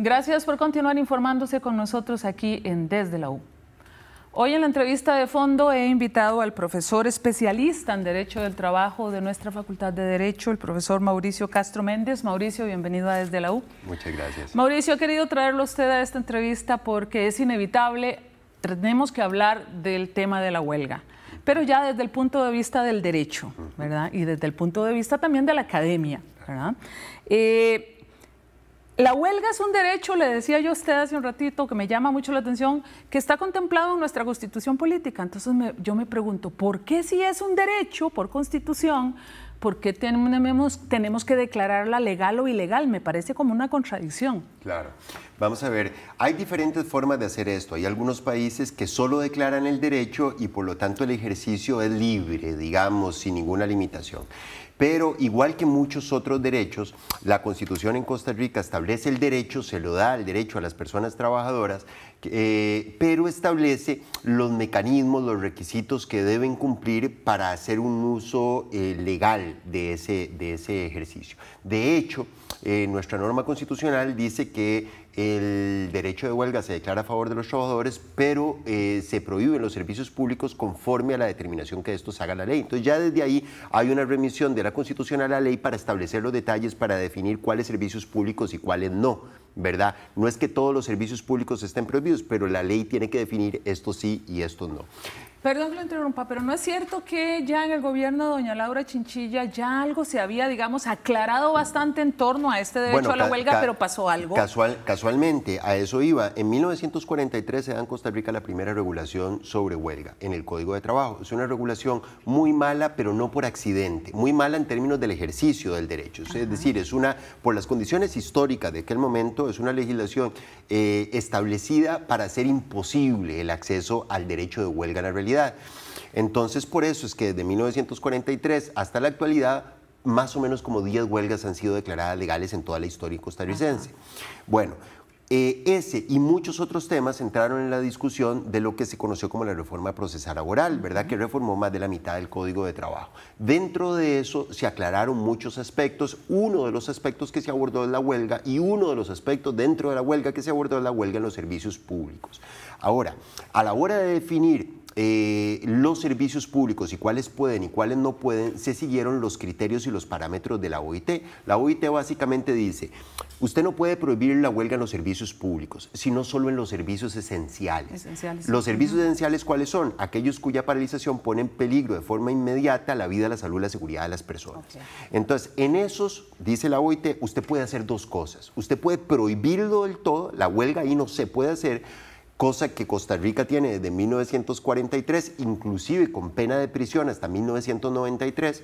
Gracias por continuar informándose con nosotros aquí en Desde la U. Hoy en la entrevista de fondo he invitado al profesor especialista en Derecho del Trabajo de nuestra Facultad de Derecho, el profesor Mauricio Castro Méndez. Mauricio, bienvenido a Desde la U. Muchas gracias. Mauricio, he querido traerlo a usted a esta entrevista porque es inevitable, tenemos que hablar del tema de la huelga, pero ya desde el punto de vista del derecho, ¿verdad? Y desde el punto de vista también de la academia, ¿verdad? Eh, la huelga es un derecho, le decía yo a usted hace un ratito, que me llama mucho la atención, que está contemplado en nuestra constitución política. Entonces yo me pregunto, ¿por qué si es un derecho por constitución, por qué tenemos que declararla legal o ilegal? Me parece como una contradicción. Claro. Vamos a ver, hay diferentes formas de hacer esto. Hay algunos países que solo declaran el derecho y por lo tanto el ejercicio es libre, digamos, sin ninguna limitación pero igual que muchos otros derechos, la Constitución en Costa Rica establece el derecho, se lo da el derecho a las personas trabajadoras, eh, pero establece los mecanismos, los requisitos que deben cumplir para hacer un uso eh, legal de ese, de ese ejercicio. De hecho, eh, nuestra norma constitucional dice que el derecho de huelga se declara a favor de los trabajadores, pero eh, se prohíben los servicios públicos conforme a la determinación que estos haga la ley. Entonces ya desde ahí hay una remisión de la Constitución a la ley para establecer los detalles, para definir cuáles servicios públicos y cuáles no. ¿verdad? No es que todos los servicios públicos estén prohibidos, pero la ley tiene que definir esto sí y estos no. Perdón que lo interrumpa, pero ¿no es cierto que ya en el gobierno de doña Laura Chinchilla ya algo se había, digamos, aclarado bastante en torno a este derecho a la huelga, pero pasó algo? casualmente, a eso iba. En 1943 se da en Costa Rica la primera regulación sobre huelga en el Código de Trabajo. Es una regulación muy mala, pero no por accidente. Muy mala en términos del ejercicio del derecho. Es decir, es una, por las condiciones históricas de aquel momento, es una legislación eh, establecida para hacer imposible el acceso al derecho de huelga en la realidad entonces, por eso es que desde 1943 hasta la actualidad, más o menos como 10 huelgas han sido declaradas legales en toda la historia costarricense. Bueno, eh, ese y muchos otros temas entraron en la discusión de lo que se conoció como la reforma procesal laboral, ¿verdad? Que reformó más de la mitad del Código de Trabajo. Dentro de eso se aclararon muchos aspectos. Uno de los aspectos que se abordó es la huelga y uno de los aspectos dentro de la huelga que se abordó es la huelga en los servicios públicos. Ahora, a la hora de definir eh, los servicios públicos y cuáles pueden y cuáles no pueden, se siguieron los criterios y los parámetros de la OIT. La OIT básicamente dice, usted no puede prohibir la huelga en los servicios públicos, sino solo en los servicios esenciales. Los servicios esenciales, ¿cuáles son? Aquellos cuya paralización pone en peligro de forma inmediata la vida, la salud, la seguridad de las personas. Entonces, en esos, dice la OIT, usted puede hacer dos cosas. Usted puede prohibirlo del todo, la huelga ahí no se puede hacer, cosa que Costa Rica tiene desde 1943, inclusive con pena de prisión hasta 1993.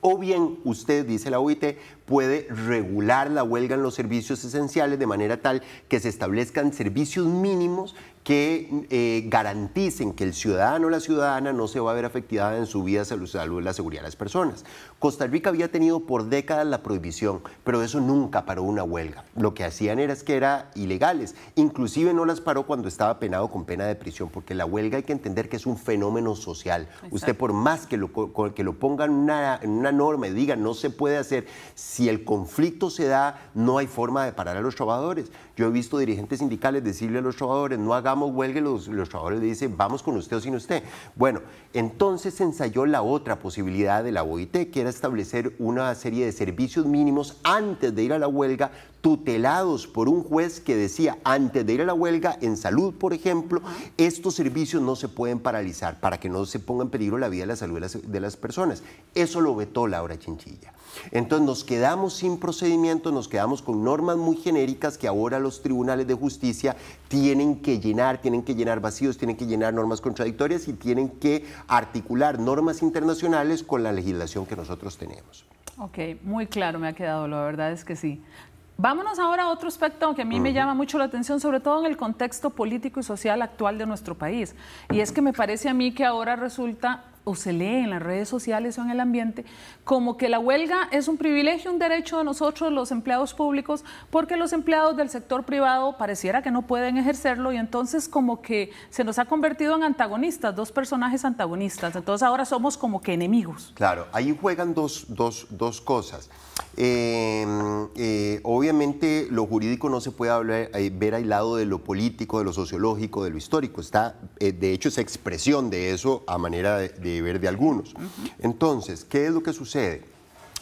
O bien usted, dice la OIT, puede regular la huelga en los servicios esenciales de manera tal que se establezcan servicios mínimos que eh, garanticen que el ciudadano o la ciudadana no se va a ver afectada en su vida, salud, salud, la seguridad de las personas. Costa Rica había tenido por décadas la prohibición, pero eso nunca paró una huelga. Lo que hacían era que eran ilegales, inclusive no las paró cuando estaba penado con pena de prisión, porque la huelga hay que entender que es un fenómeno social. Usted por más que lo, que lo ponga en una, norma y diga no se puede hacer, si el conflicto se da, no hay forma de parar a los trabajadores. Yo he visto dirigentes sindicales decirle a los trabajadores no hagamos huelga los, los trabajadores le dicen, vamos con usted o sin usted. Bueno, entonces ensayó la otra posibilidad de la OIT, que era establecer una serie de servicios mínimos antes de ir a la huelga tutelados por un juez que decía antes de ir a la huelga, en salud, por ejemplo, estos servicios no se pueden paralizar para que no se ponga en peligro la vida y la salud de las, personas. Eso lo vetó Laura Chinchilla. Entonces nos quedamos sin procedimientos, nos quedamos con normas muy genéricas que ahora los tribunales de justicia tienen que llenar, tienen que llenar vacíos, tienen que llenar normas contradictorias y tienen que articular normas internacionales con la legislación que nosotros tenemos. Ok, muy claro me ha quedado, la verdad es que sí. Vámonos ahora a otro aspecto que a mí me llama mucho la atención, sobre todo en el contexto político y social actual de nuestro país. Y es que me parece a mí que ahora resulta o se lee en las redes sociales o en el ambiente, como que la huelga es un privilegio, un derecho de nosotros los empleados públicos, porque los empleados del sector privado pareciera que no pueden ejercerlo y entonces como que se nos ha convertido en antagonistas, dos personajes antagonistas, entonces ahora somos como que enemigos. Claro, ahí juegan dos, dos, cosas. Em, eh, obviamente lo jurídico no se puede hablar, eh, ver aislado de lo político, de lo sociológico, de lo histórico, está, eh, de hecho esa expresión de eso a manera de ver de algunos. Entonces, ¿qué es lo que sucede?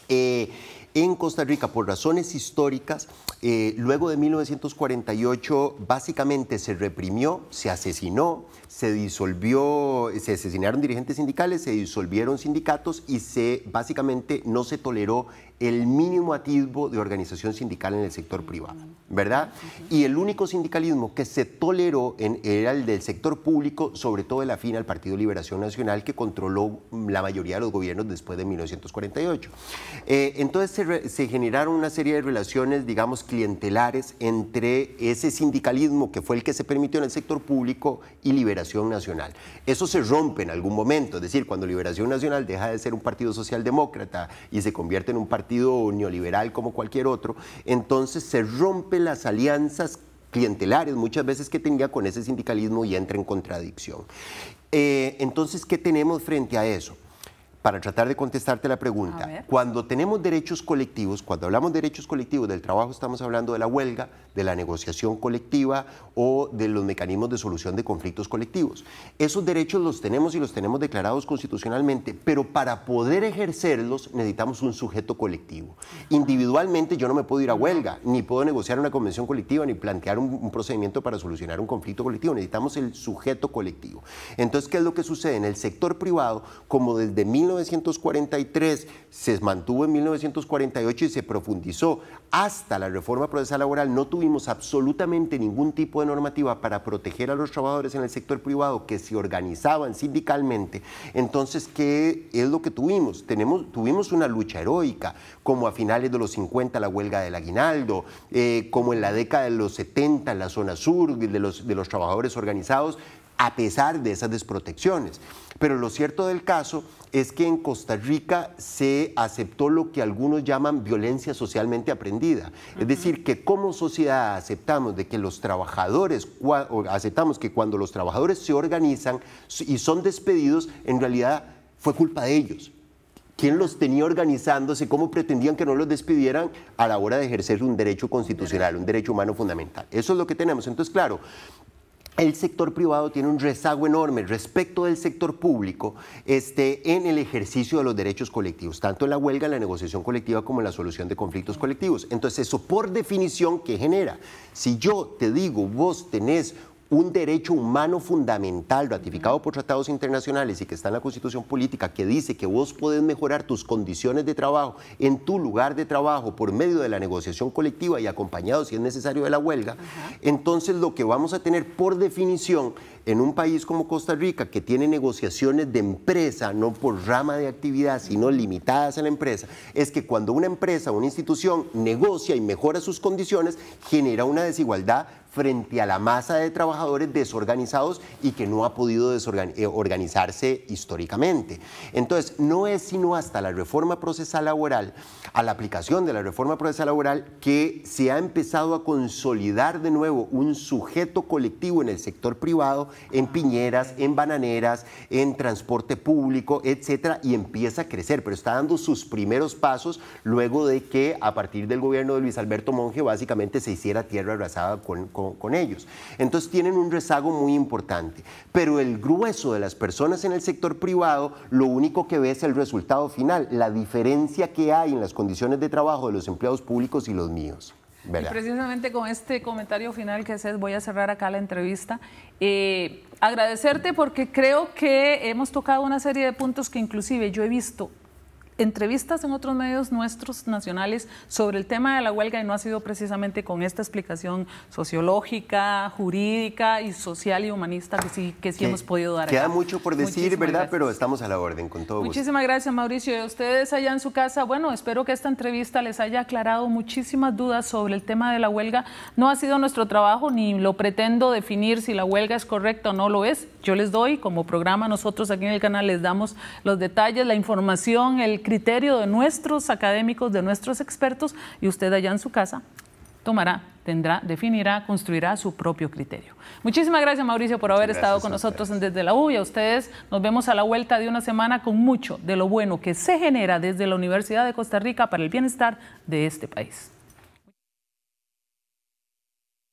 Eh, en Costa Rica, por razones históricas, eh, luego de 1948 básicamente se reprimió, se asesinó, se disolvió, se asesinaron dirigentes sindicales, se disolvieron sindicatos y se básicamente no se toleró el mínimo atisbo de organización sindical en el sector privado, ¿verdad? Y el único sindicalismo que se toleró era el del sector público, sobre todo el afín al Partido Liberación Nacional, que controló mm, la mayoría de los gobiernos después de 1948. Eh, entonces se, se generaron una serie de relaciones, digamos, clientelares entre ese sindicalismo que fue el que se permitió en el sector público y Liberación Nacional. Eso se rompe en algún momento, es decir, cuando Liberación Nacional deja de ser un partido socialdemócrata y se convierte en un partido neoliberal como cualquier otro, entonces se rompe las alianzas clientelares muchas veces que tenía con ese sindicalismo y entra en contradicción. Eh, entonces, ¿qué tenemos frente a eso? para tratar de contestarte la pregunta. Cuando tenemos derechos colectivos, cuando hablamos de derechos colectivos del trabajo, estamos hablando de la huelga, de la negociación colectiva o de los mecanismos de solución de conflictos colectivos. Esos derechos los tenemos y los tenemos declarados constitucionalmente, pero para poder ejercerlos necesitamos un sujeto colectivo. Individualmente yo no me puedo ir a huelga, ni puedo negociar una convención colectiva, ni plantear un, procedimiento para solucionar un conflicto colectivo. Necesitamos el sujeto colectivo. Entonces, ¿qué es lo que sucede? En el sector privado, como desde 1943, se mantuvo en 1948 y se profundizó. Hasta la reforma procesal laboral no tuvimos absolutamente ningún tipo de normativa para proteger a los trabajadores en el sector privado que se organizaban sindicalmente. Entonces, ¿qué es lo que tuvimos? Tenemos, tuvimos una lucha heroica, como a finales de los 50 la huelga del aguinaldo, eh, como en la década de los 70 en la zona sur de los, de los trabajadores organizados a pesar de esas desprotecciones. Pero lo cierto del caso es que en Costa Rica se aceptó lo que algunos llaman violencia socialmente aprendida. Es decir, que como sociedad aceptamos de que los trabajadores, aceptamos que cuando los trabajadores se organizan y son despedidos, en realidad fue culpa de ellos. ¿Quién los tenía organizándose? ¿Cómo pretendían que no los despidieran a la hora de ejercer un derecho constitucional, un derecho humano fundamental? Eso es lo que tenemos. Entonces, claro, el sector privado tiene un rezago enorme respecto del sector público este, en el ejercicio de los derechos colectivos, tanto en la huelga, en la negociación colectiva como en la solución de conflictos colectivos. Entonces, eso por definición, ¿qué genera? Si yo te digo, vos tenés un derecho humano fundamental ratificado por tratados internacionales y que está en la Constitución Política, que dice que vos podés mejorar tus condiciones de trabajo en tu lugar de trabajo por medio de la negociación colectiva y acompañado, si es necesario, de la huelga, entonces lo que vamos a tener por definición en un país como Costa Rica, que tiene negociaciones de empresa, no por rama de actividad, sino limitadas a la empresa, es que cuando una empresa o una institución negocia y mejora sus condiciones, genera una desigualdad frente a la masa de trabajadores desorganizados y que no ha podido eh, organizarse históricamente. Entonces, no es sino hasta la reforma procesal laboral, a la aplicación de la reforma procesal laboral, que se ha empezado a consolidar de nuevo un sujeto colectivo en el sector privado, en piñeras, en bananeras, en transporte público, etcétera, y empieza a crecer, pero está dando sus primeros pasos luego de que a partir del gobierno de Luis Alberto Monge básicamente se hiciera tierra abrazada con con, ellos. Entonces tienen un rezago muy importante. Pero el grueso de las personas en el sector privado lo único que ve es el resultado final, la diferencia que hay en las condiciones de trabajo de los empleados públicos y los míos. Y precisamente con este comentario final que haces, voy a cerrar acá la entrevista. Eh, agradecerte porque creo que hemos tocado una serie de puntos que inclusive yo he visto entrevistas en otros medios nuestros nacionales sobre el tema de la huelga y no ha sido precisamente con esta explicación sociológica, jurídica y social y humanista que sí, que sí hemos podido dar. Queda mucho por decir, ¿verdad? Pero estamos a la orden con todo. Muchísimas gracias, Mauricio. Y a ustedes allá en su casa, bueno, espero que esta entrevista les haya aclarado muchísimas dudas sobre el tema de la huelga. No ha sido nuestro trabajo ni lo pretendo definir si la huelga es correcta o no lo es. Yo les doy, como programa, nosotros aquí en el canal les damos los detalles, la información, el criterio de nuestros académicos, de nuestros expertos, y usted allá en su casa tomará, tendrá, definirá, construirá su propio criterio. Muchísimas gracias Mauricio por haber estado con nosotros desde la U y a ustedes nos vemos a la vuelta de una semana con mucho de lo bueno que se genera desde la Universidad de Costa Rica para el bienestar de este país.